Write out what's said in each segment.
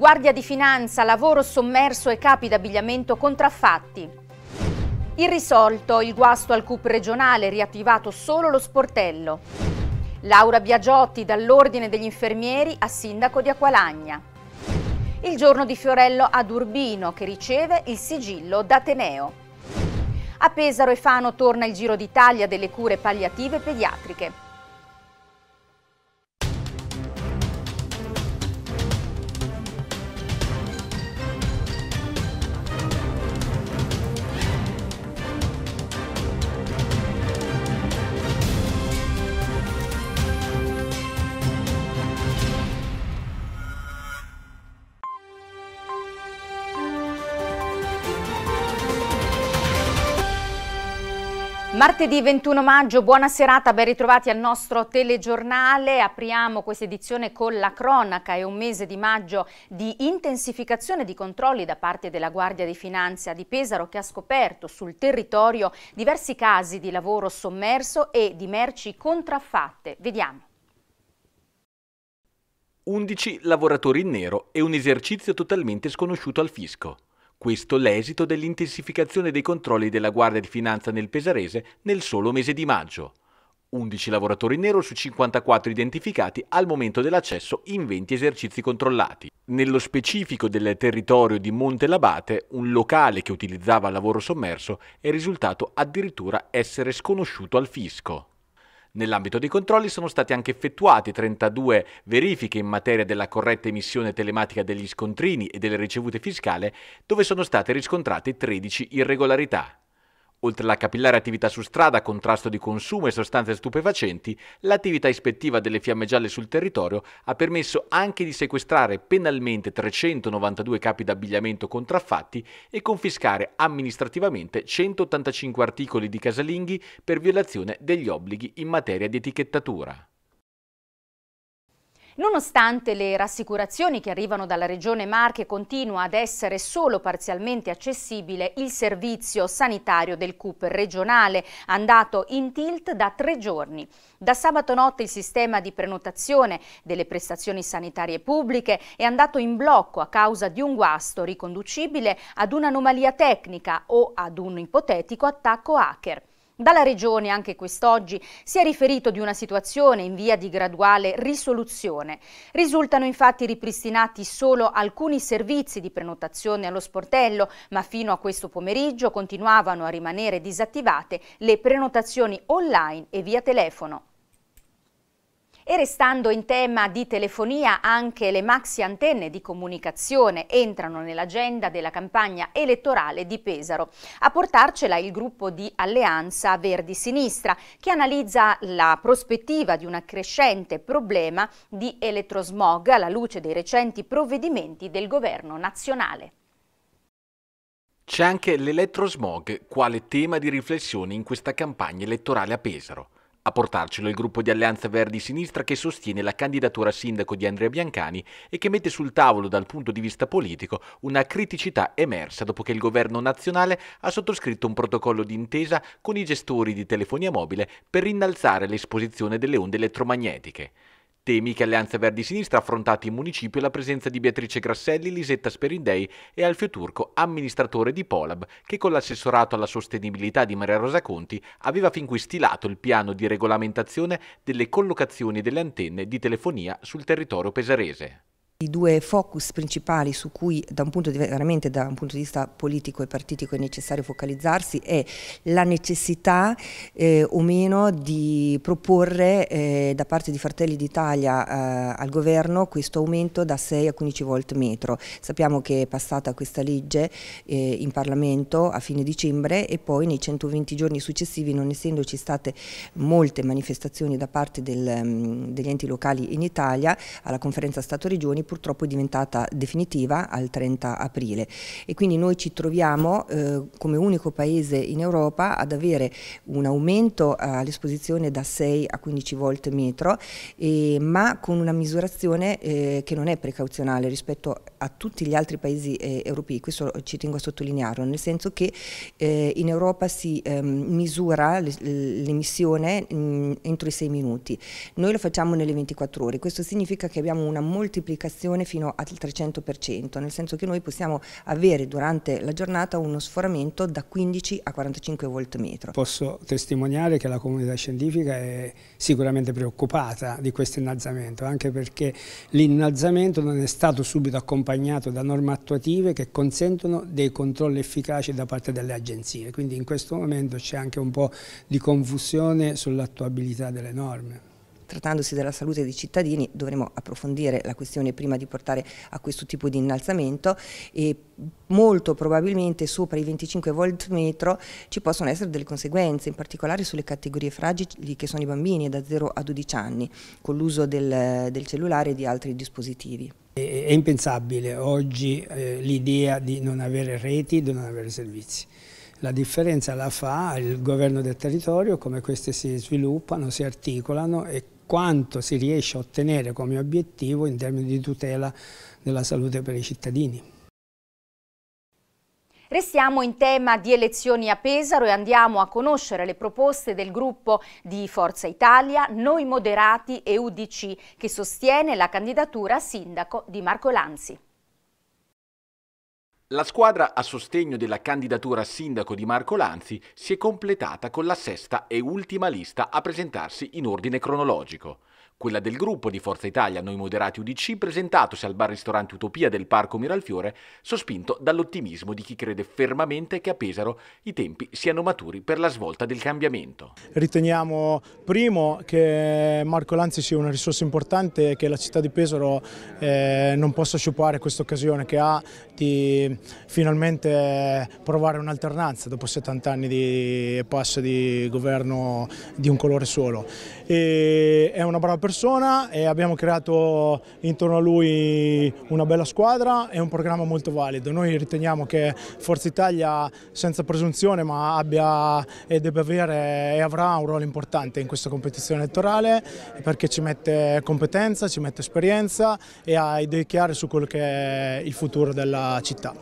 Guardia di finanza, lavoro sommerso e capi d'abbigliamento contraffatti. Irrisolto il guasto al CUP regionale, riattivato solo lo sportello. Laura Biagiotti dall'Ordine degli Infermieri a Sindaco di Aqualagna. Il giorno di Fiorello ad Urbino che riceve il sigillo d'Ateneo. A Pesaro e Fano torna il Giro d'Italia delle cure palliative pediatriche. Martedì 21 maggio, buona serata, ben ritrovati al nostro telegiornale. Apriamo questa edizione con la cronaca. È un mese di maggio di intensificazione di controlli da parte della Guardia di Finanza di Pesaro che ha scoperto sul territorio diversi casi di lavoro sommerso e di merci contraffatte. Vediamo. 11 lavoratori in nero e un esercizio totalmente sconosciuto al fisco. Questo l'esito dell'intensificazione dei controlli della Guardia di Finanza nel Pesarese nel solo mese di maggio. 11 lavoratori nero su 54 identificati al momento dell'accesso in 20 esercizi controllati. Nello specifico del territorio di Monte Labate, un locale che utilizzava lavoro sommerso è risultato addirittura essere sconosciuto al fisco. Nell'ambito dei controlli sono state anche effettuate 32 verifiche in materia della corretta emissione telematica degli scontrini e delle ricevute fiscali, dove sono state riscontrate 13 irregolarità. Oltre alla capillare attività su strada, contrasto di consumo e sostanze stupefacenti, l'attività ispettiva delle fiamme gialle sul territorio ha permesso anche di sequestrare penalmente 392 capi d'abbigliamento contraffatti e confiscare amministrativamente 185 articoli di casalinghi per violazione degli obblighi in materia di etichettatura. Nonostante le rassicurazioni che arrivano dalla Regione Marche continua ad essere solo parzialmente accessibile il servizio sanitario del CUP regionale, andato in tilt da tre giorni. Da sabato notte il sistema di prenotazione delle prestazioni sanitarie pubbliche è andato in blocco a causa di un guasto riconducibile ad un'anomalia tecnica o ad un ipotetico attacco hacker. Dalla Regione anche quest'oggi si è riferito di una situazione in via di graduale risoluzione. Risultano infatti ripristinati solo alcuni servizi di prenotazione allo sportello, ma fino a questo pomeriggio continuavano a rimanere disattivate le prenotazioni online e via telefono. E restando in tema di telefonia, anche le maxi antenne di comunicazione entrano nell'agenda della campagna elettorale di Pesaro. A portarcela il gruppo di Alleanza Verdi Sinistra, che analizza la prospettiva di un crescente problema di elettrosmog alla luce dei recenti provvedimenti del governo nazionale. C'è anche l'elettrosmog quale tema di riflessione in questa campagna elettorale a Pesaro. A portarcelo il gruppo di Alleanza Verdi Sinistra che sostiene la candidatura a sindaco di Andrea Biancani e che mette sul tavolo dal punto di vista politico una criticità emersa dopo che il governo nazionale ha sottoscritto un protocollo d'intesa con i gestori di telefonia mobile per innalzare l'esposizione delle onde elettromagnetiche. Temi che Alleanza Verdi Sinistra ha affrontato in municipio la presenza di Beatrice Grasselli, Lisetta Sperindei e Alfio Turco, amministratore di Polab, che con l'assessorato alla sostenibilità di Maria Rosa Conti aveva fin qui stilato il piano di regolamentazione delle collocazioni delle antenne di telefonia sul territorio pesarese. I due focus principali su cui da un, punto di, veramente da un punto di vista politico e partitico è necessario focalizzarsi è la necessità eh, o meno di proporre eh, da parte di Fratelli d'Italia eh, al governo questo aumento da 6 a 15 volt metro. Sappiamo che è passata questa legge eh, in Parlamento a fine dicembre e poi nei 120 giorni successivi non essendoci state molte manifestazioni da parte del, mm, degli enti locali in Italia alla conferenza Stato-Regioni purtroppo è diventata definitiva al 30 aprile e quindi noi ci troviamo eh, come unico paese in Europa ad avere un aumento all'esposizione da 6 a 15 volt metro eh, ma con una misurazione eh, che non è precauzionale rispetto a tutti gli altri paesi eh, europei, questo ci tengo a sottolinearlo, nel senso che eh, in Europa si ehm, misura l'emissione mm, entro i 6 minuti, noi lo facciamo nelle 24 ore, questo significa che abbiamo una moltiplicazione prestazione fino al 300%, nel senso che noi possiamo avere durante la giornata uno sforamento da 15 a 45 volt metro. Posso testimoniare che la comunità scientifica è sicuramente preoccupata di questo innalzamento, anche perché l'innalzamento non è stato subito accompagnato da norme attuative che consentono dei controlli efficaci da parte delle agenzie, quindi in questo momento c'è anche un po' di confusione sull'attuabilità delle norme trattandosi della salute dei cittadini dovremo approfondire la questione prima di portare a questo tipo di innalzamento e molto probabilmente sopra i 25 volt metro ci possono essere delle conseguenze, in particolare sulle categorie fragili che sono i bambini da 0 a 12 anni, con l'uso del, del cellulare e di altri dispositivi. È impensabile oggi eh, l'idea di non avere reti, di non avere servizi. La differenza la fa il governo del territorio, come queste si sviluppano, si articolano e quanto si riesce a ottenere come obiettivo in termini di tutela della salute per i cittadini. Restiamo in tema di elezioni a Pesaro e andiamo a conoscere le proposte del gruppo di Forza Italia, Noi Moderati e UDC, che sostiene la candidatura a sindaco di Marco Lanzi. La squadra a sostegno della candidatura a sindaco di Marco Lanzi si è completata con la sesta e ultima lista a presentarsi in ordine cronologico quella del gruppo di Forza Italia Noi Moderati UDC, presentatosi al bar-ristorante Utopia del Parco Miralfiore, sospinto dall'ottimismo di chi crede fermamente che a Pesaro i tempi siano maturi per la svolta del cambiamento. Riteniamo, primo, che Marco Lanzi sia una risorsa importante e che la città di Pesaro eh, non possa sciupare questa occasione che ha di finalmente provare un'alternanza dopo 70 anni di passo di governo di un colore solo. E è una brava persona persona e abbiamo creato intorno a lui una bella squadra e un programma molto valido. Noi riteniamo che Forza Italia, senza presunzione, ma abbia e debba avere e avrà un ruolo importante in questa competizione elettorale perché ci mette competenza, ci mette esperienza e ha idee chiare su quello che è il futuro della città.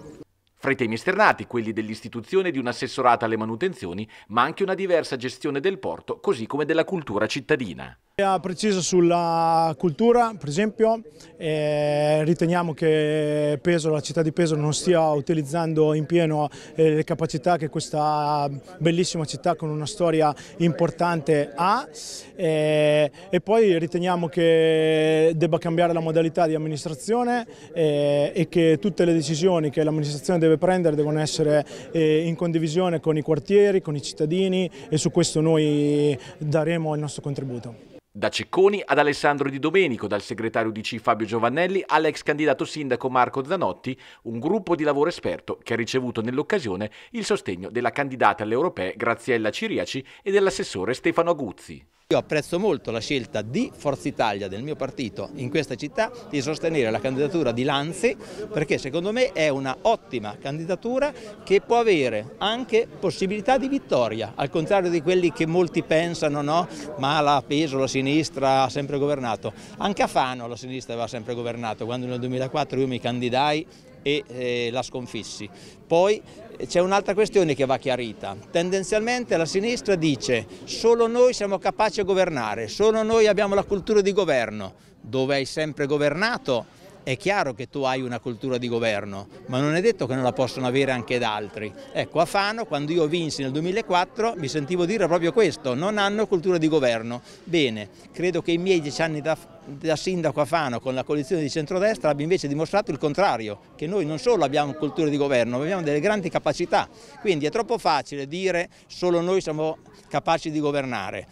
Fra i temi esternati, quelli dell'istituzione di un'assessorata alle manutenzioni, ma anche una diversa gestione del porto, così come della cultura cittadina. Precisa sulla cultura, per esempio, eh, riteniamo che Pesaro, la città di Pesaro non stia utilizzando in pieno eh, le capacità che questa bellissima città con una storia importante ha eh, e poi riteniamo che debba cambiare la modalità di amministrazione e che tutte le decisioni che l'amministrazione deve prendere devono essere eh, in condivisione con i quartieri, con i cittadini e su questo noi daremo il nostro contributo. Da Cecconi ad Alessandro Di Domenico, dal segretario di C Fabio Giovannelli all'ex candidato sindaco Marco Zanotti, un gruppo di lavoro esperto che ha ricevuto nell'occasione il sostegno della candidata alle europee Graziella Ciriaci e dell'assessore Stefano Aguzzi. Io apprezzo molto la scelta di Forza Italia, del mio partito, in questa città di sostenere la candidatura di Lanzi perché secondo me è un'ottima candidatura che può avere anche possibilità di vittoria, al contrario di quelli che molti pensano, no? ma la peso, la sinistra ha sempre governato. Anche a Fano la sinistra aveva sempre governato, quando nel 2004 io mi candidai e eh, la sconfissi. Poi c'è un'altra questione che va chiarita. Tendenzialmente la sinistra dice solo noi siamo capaci a governare, solo noi abbiamo la cultura di governo, dove hai sempre governato è chiaro che tu hai una cultura di governo, ma non è detto che non la possono avere anche da altri. Ecco, a Fano, quando io vinsi nel 2004, mi sentivo dire proprio questo, non hanno cultura di governo. Bene, credo che i miei dieci anni da, da sindaco a Fano con la coalizione di centrodestra abbia invece dimostrato il contrario, che noi non solo abbiamo cultura di governo, ma abbiamo delle grandi capacità. Quindi è troppo facile dire solo noi siamo capaci di governare.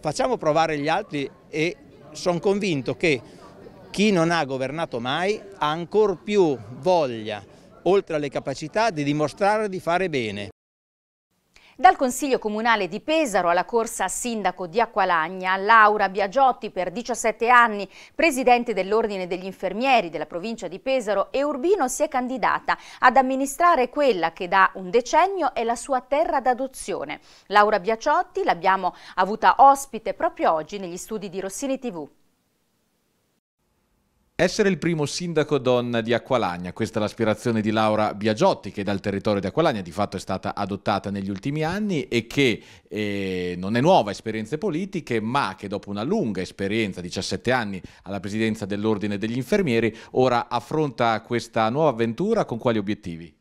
Facciamo provare gli altri e sono convinto che chi non ha governato mai ha ancor più voglia, oltre alle capacità, di dimostrare di fare bene. Dal Consiglio Comunale di Pesaro alla corsa sindaco di Acqualagna, Laura Biagiotti per 17 anni, presidente dell'Ordine degli Infermieri della provincia di Pesaro e Urbino si è candidata ad amministrare quella che da un decennio è la sua terra d'adozione. Laura Biagiotti l'abbiamo avuta ospite proprio oggi negli studi di Rossini TV. Essere il primo sindaco donna di Acqualagna, questa è l'aspirazione di Laura Biagiotti che dal territorio di Acqualagna di fatto è stata adottata negli ultimi anni e che eh, non è nuova a esperienze politiche ma che dopo una lunga esperienza, 17 anni alla presidenza dell'Ordine degli Infermieri, ora affronta questa nuova avventura con quali obiettivi?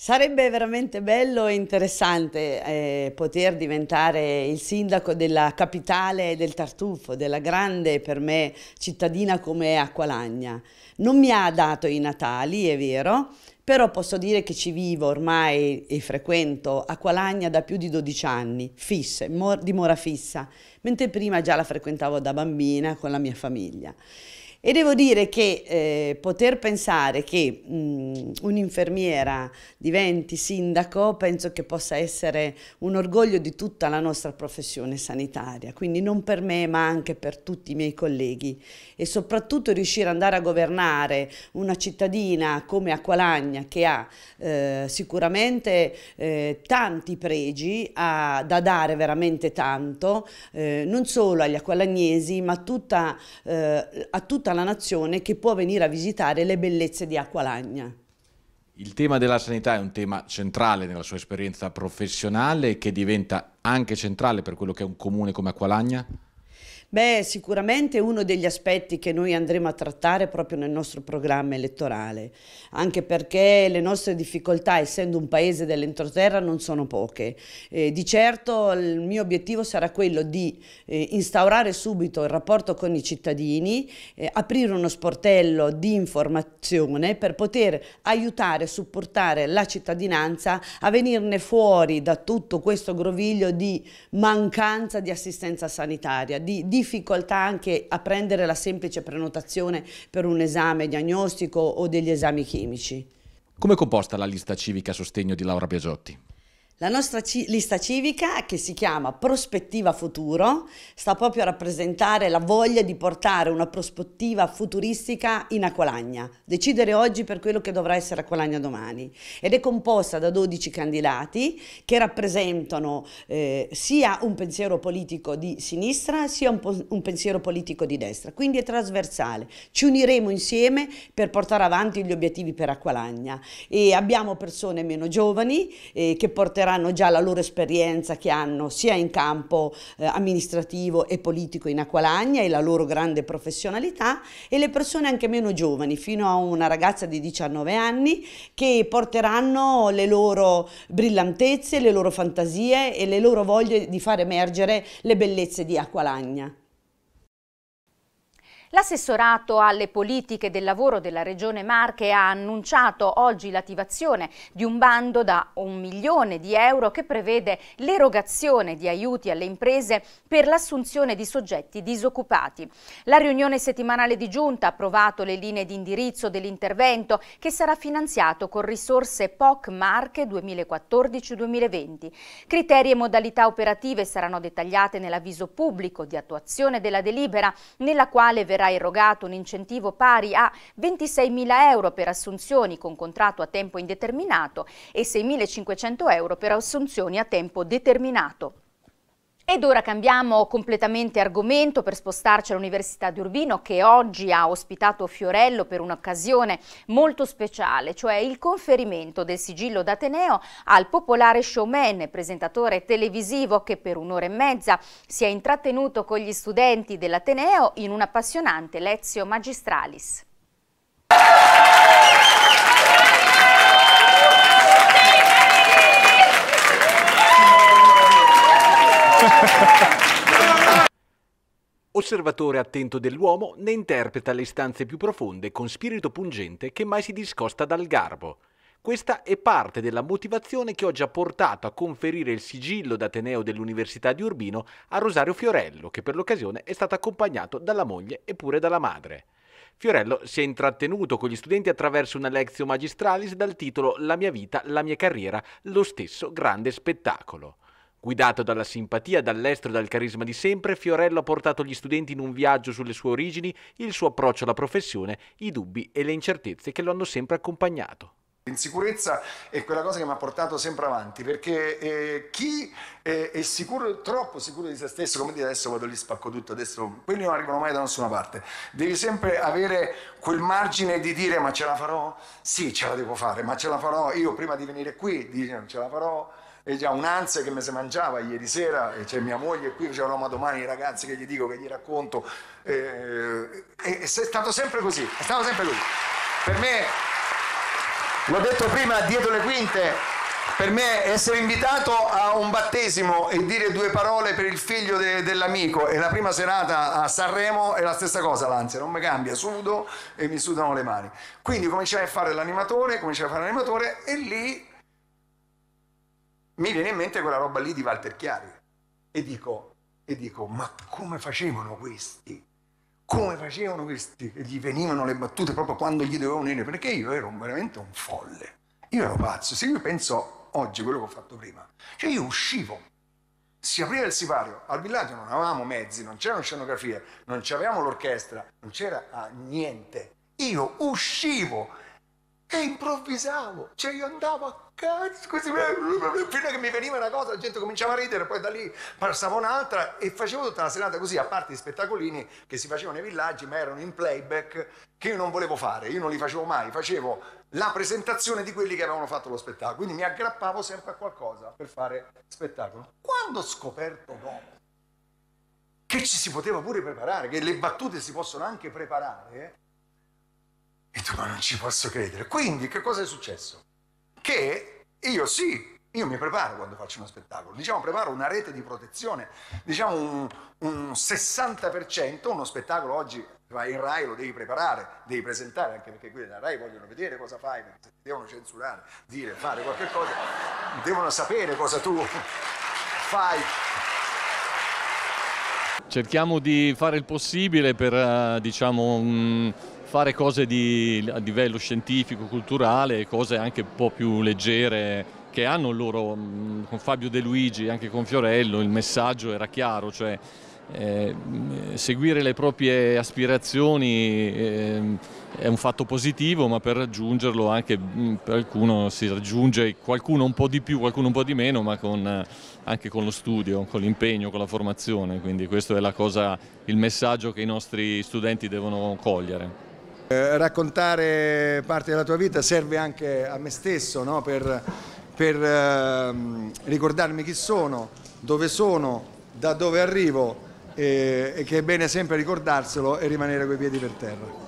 Sarebbe veramente bello e interessante eh, poter diventare il sindaco della capitale del Tartufo, della grande per me cittadina come Acqualagna. Non mi ha dato i Natali, è vero, però posso dire che ci vivo ormai e frequento Acqualagna da più di 12 anni, fisse, mor- di mora fissa, mentre prima già la frequentavo da bambina con la mia famiglia. E devo dire che eh, poter pensare che un'infermiera diventi sindaco penso che possa essere un orgoglio di tutta la nostra professione sanitaria, quindi non per me ma anche per tutti i miei colleghi e soprattutto riuscire ad andare a governare una cittadina come Aqualagna che ha eh, sicuramente eh, tanti pregi a, da dare veramente tanto, eh, non solo agli aqualagnesi ma tutta, eh, a tutta tutta la nazione che può venire a visitare le bellezze di Acqualagna. Il tema della sanità è un tema centrale nella sua esperienza professionale che diventa anche centrale per quello che è un comune come Acqualagna? Beh, sicuramente uno degli aspetti che noi andremo a trattare proprio nel nostro programma elettorale, anche perché le nostre difficoltà, essendo un paese dell'entroterra, non sono poche. Eh, di certo il mio obiettivo sarà quello di eh, instaurare subito il rapporto con i cittadini, eh, aprire uno sportello di informazione per poter aiutare, e supportare la cittadinanza a venirne fuori da tutto questo groviglio di mancanza di assistenza sanitaria, di, di difficoltà anche a prendere la semplice prenotazione per un esame diagnostico o degli esami chimici. Come è composta la lista civica a sostegno di Laura Biasotti? La nostra ci lista civica, che si chiama Prospettiva Futuro, sta proprio a rappresentare la voglia di portare una prospettiva futuristica in Acolagna, decidere oggi per quello che dovrà essere Acolagna domani. Ed è composta da 12 candidati che rappresentano eh, sia un pensiero politico di sinistra, sia un, un pensiero politico di destra, quindi è trasversale. Ci uniremo insieme per portare avanti gli obiettivi per Acolagna e abbiamo persone meno giovani eh, che porteranno racconteranno già la loro esperienza che hanno sia in campo eh, amministrativo e politico in Aqualagna e la loro grande professionalità e le persone anche meno giovani, fino a una ragazza di 19 anni che porteranno le loro brillantezze, le loro fantasie e le loro voglie di far emergere le bellezze di Aqualagna. L'assessorato alle politiche del lavoro della Regione Marche ha annunciato oggi l'attivazione di un bando da un milione di euro che prevede l'erogazione di aiuti alle imprese per l'assunzione di soggetti disoccupati. La riunione settimanale di giunta ha approvato le linee di indirizzo dell'intervento che sarà finanziato con risorse POC Marche 2014-2020. Criteri e modalità operative saranno dettagliate nell'avviso pubblico di attuazione della delibera nella quale verrà verrà erogato un incentivo pari a 26.000 euro per assunzioni con contratto a tempo indeterminato e 6.500 euro per assunzioni a tempo determinato. Ed ora cambiamo completamente argomento per spostarci all'Università di Urbino che oggi ha ospitato Fiorello per un'occasione molto speciale, cioè il conferimento del sigillo d'Ateneo al popolare showman, presentatore televisivo che per un'ora e mezza si è intrattenuto con gli studenti dell'Ateneo in un appassionante lezio magistralis. osservatore attento dell'uomo ne interpreta le istanze più profonde con spirito pungente che mai si discosta dal garbo. Questa è parte della motivazione che oggi ha portato a conferire il sigillo d'Ateneo dell'Università di Urbino a Rosario Fiorello, che per l'occasione è stato accompagnato dalla moglie e pure dalla madre. Fiorello si è intrattenuto con gli studenti attraverso una lezione magistralis dal titolo La mia vita, la mia carriera, lo stesso grande spettacolo. Guidato dalla simpatia, dall'estro e dal carisma di sempre, Fiorello ha portato gli studenti in un viaggio sulle sue origini, il suo approccio alla professione, i dubbi e le incertezze che lo hanno sempre accompagnato. L'insicurezza è quella cosa che mi ha portato sempre avanti, perché eh, chi è, è sicuro, troppo sicuro di se stesso, come dire adesso vado lì, spacco tutto, adesso quelli non arrivano mai da nessuna parte, devi sempre avere quel margine di dire ma ce la farò? Sì, ce la devo fare, ma ce la farò io prima di venire qui, di, ce la farò e già un'ansia che mi si mangiava ieri sera, e c'è mia moglie qui, c'è Roma oh, domani, i ragazzi che gli dico, che gli racconto, eh, e, e, è stato sempre così, è stato sempre così. Per me, l'ho detto prima, dietro le quinte, per me essere invitato a un battesimo e dire due parole per il figlio de, dell'amico e la prima serata a Sanremo è la stessa cosa l'ansia, non mi cambia, sudo e mi sudano le mani. Quindi cominciai a fare l'animatore, cominciai a fare l'animatore e lì mi viene in mente quella roba lì di Walter Chiari e dico, e dico ma come facevano questi? Come facevano questi? E gli venivano le battute proprio quando gli dovevano venire, perché io ero veramente un folle. Io ero pazzo. Se io penso oggi quello che ho fatto prima, cioè io uscivo, si apriva il sipario, al villaggio non avevamo mezzi, non c'erano scenografie, non c'avevamo l'orchestra, non c'era ah, niente. Io uscivo e improvvisavo, cioè io andavo a cazzo, così, fino a che mi veniva una cosa, la gente cominciava a ridere, poi da lì passava un'altra e facevo tutta la serata così, a parte gli spettacolini che si facevano nei villaggi, ma erano in playback che io non volevo fare, io non li facevo mai, facevo la presentazione di quelli che avevano fatto lo spettacolo, quindi mi aggrappavo sempre a qualcosa per fare spettacolo. Quando ho scoperto dopo che ci si poteva pure preparare, che le battute si possono anche preparare, eh? e tu ma non ci posso credere. Quindi che cosa è successo? che io sì, io mi preparo quando faccio uno spettacolo, diciamo preparo una rete di protezione, diciamo un, un 60%, uno spettacolo oggi vai in Rai lo devi preparare, devi presentare, anche perché qui della Rai vogliono vedere cosa fai, perché devono censurare, dire, fare qualche cosa, devono sapere cosa tu fai. Cerchiamo di fare il possibile per, eh, diciamo... Um fare cose di, a livello scientifico, culturale, cose anche un po' più leggere che hanno loro, mm, con Fabio De Luigi, anche con Fiorello, il messaggio era chiaro, cioè eh, seguire le proprie aspirazioni eh, è un fatto positivo, ma per raggiungerlo anche mm, per qualcuno si raggiunge qualcuno un po' di più, qualcuno un po' di meno, ma con, eh, anche con lo studio, con l'impegno, con la formazione. Quindi questo è cosa, il messaggio che i nostri studenti devono cogliere. Eh, raccontare parte della tua vita serve anche a me stesso no? per, per eh, ricordarmi chi sono, dove sono, da dove arrivo e, eh, e che è bene sempre ricordarselo e rimanere coi piedi per terra.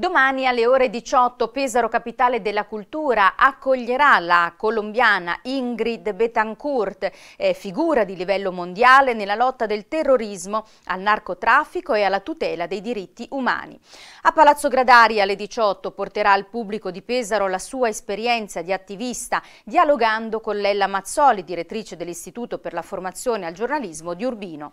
Domani alle ore 18 Pesaro Capitale della Cultura accoglierà la colombiana Ingrid Betancourt, eh, figura di livello mondiale nella lotta del terrorismo, al narcotraffico e alla tutela dei diritti umani. A Palazzo Gradari alle 18 porterà al pubblico di Pesaro la sua esperienza di attivista, dialogando con Lella Mazzoli, direttrice dell'Istituto per la formazione al giornalismo di Urbino.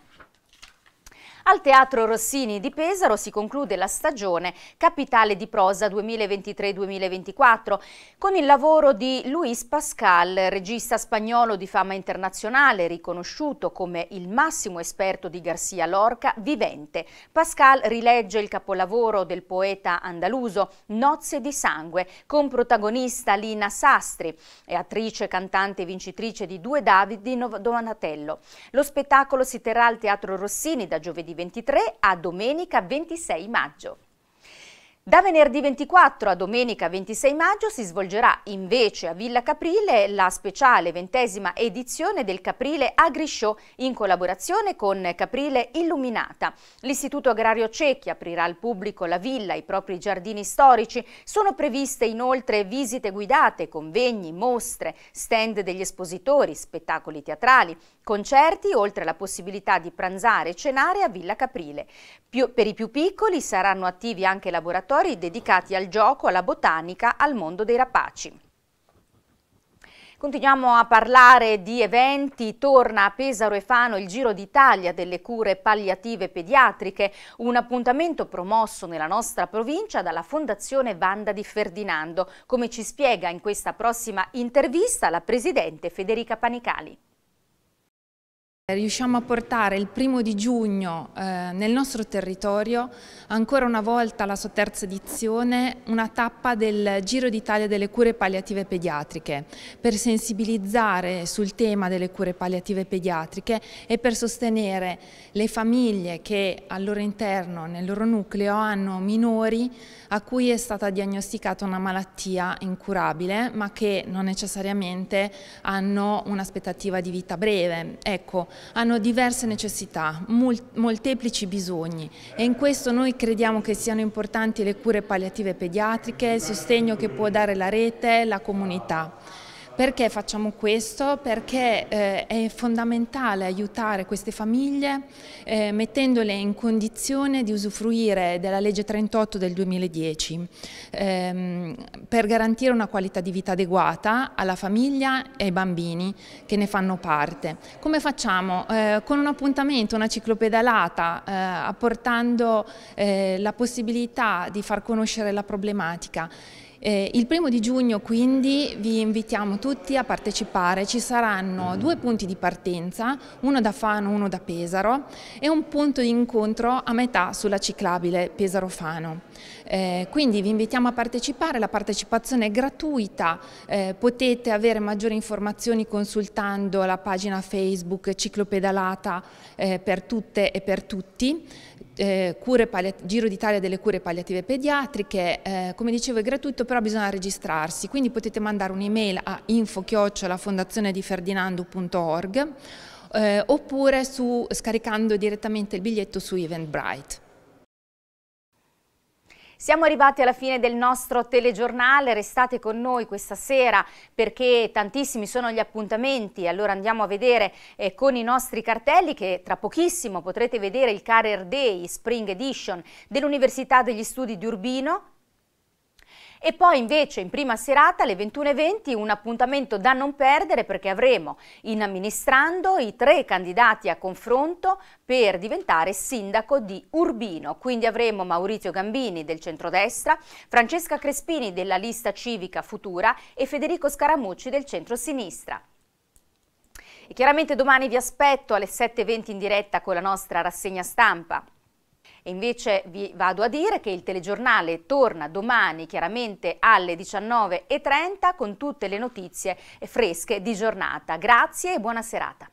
Al Teatro Rossini di Pesaro si conclude la stagione Capitale di Prosa 2023-2024 con il lavoro di Luis Pascal, regista spagnolo di fama internazionale, riconosciuto come il massimo esperto di Garcia Lorca vivente. Pascal rilegge il capolavoro del poeta andaluso Nozze di sangue con protagonista Lina Sastri, è attrice, cantante e vincitrice di due David di Donatello. Lo spettacolo si terrà al Teatro Rossini da giovedì 23 a domenica 26 maggio. Da venerdì 24 a domenica 26 maggio si svolgerà invece a Villa Caprile la speciale ventesima edizione del Caprile Agri Show in collaborazione con Caprile Illuminata. L'Istituto Agrario Cecchi aprirà al pubblico la villa, e i propri giardini storici. Sono previste inoltre visite guidate, convegni, mostre, stand degli espositori, spettacoli teatrali, Concerti, oltre alla possibilità di pranzare e cenare a Villa Caprile. Più, per i più piccoli saranno attivi anche laboratori dedicati al gioco, alla botanica, al mondo dei rapaci. Continuiamo a parlare di eventi, torna a Pesaro e Fano il Giro d'Italia delle cure palliative pediatriche, un appuntamento promosso nella nostra provincia dalla Fondazione Vanda di Ferdinando, come ci spiega in questa prossima intervista la Presidente Federica Panicali. Riusciamo a portare il primo di giugno eh, nel nostro territorio, ancora una volta la sua terza edizione, una tappa del Giro d'Italia delle cure palliative pediatriche per sensibilizzare sul tema delle cure palliative pediatriche e per sostenere le famiglie che al loro interno, nel loro nucleo, hanno minori a cui è stata diagnosticata una malattia incurabile ma che non necessariamente hanno un'aspettativa di vita breve. Ecco, hanno diverse necessità, molteplici bisogni e in questo noi crediamo che siano importanti le cure palliative pediatriche, il sostegno che può dare la rete, la comunità. Perché facciamo questo? Perché eh, è fondamentale aiutare queste famiglie eh, mettendole in condizione di usufruire della legge 38 del 2010 ehm, per garantire una qualità di vita adeguata alla famiglia e ai bambini che ne fanno parte. Come facciamo? Eh, con un appuntamento, una ciclopedalata, eh, apportando eh, la possibilità di far conoscere la problematica eh, il primo di giugno quindi vi invitiamo tutti a partecipare, ci saranno mhm. due punti di partenza, uno da Fano, uno da Pesaro e un punto di incontro a metà sulla ciclabile Pesaro-Fano. Eh, quindi vi invitiamo a partecipare, la partecipazione è gratuita, eh, potete avere maggiori informazioni consultando la pagina Facebook Ciclopedalata eh, per tutte e per tutti eh, Giro d'Italia delle cure palliative pediatriche, eh, come dicevo è gratuito però bisogna registrarsi, quindi potete mandare un'email a info-ferdinando.org eh, oppure su, scaricando direttamente il biglietto su Eventbrite. Siamo arrivati alla fine del nostro telegiornale, restate con noi questa sera perché tantissimi sono gli appuntamenti, allora andiamo a vedere eh, con i nostri cartelli che tra pochissimo potrete vedere il Career Day Spring Edition dell'Università degli Studi di Urbino, e poi invece in prima serata alle 21.20 un appuntamento da non perdere perché avremo in amministrando i tre candidati a confronto per diventare sindaco di Urbino. Quindi avremo Maurizio Gambini del centrodestra, Francesca Crespini della lista civica Futura e Federico Scaramucci del centro-sinistra. E chiaramente domani vi aspetto alle 7.20 in diretta con la nostra rassegna stampa. E invece vi vado a dire che il telegiornale torna domani chiaramente alle 19.30 con tutte le notizie fresche di giornata. Grazie e buona serata.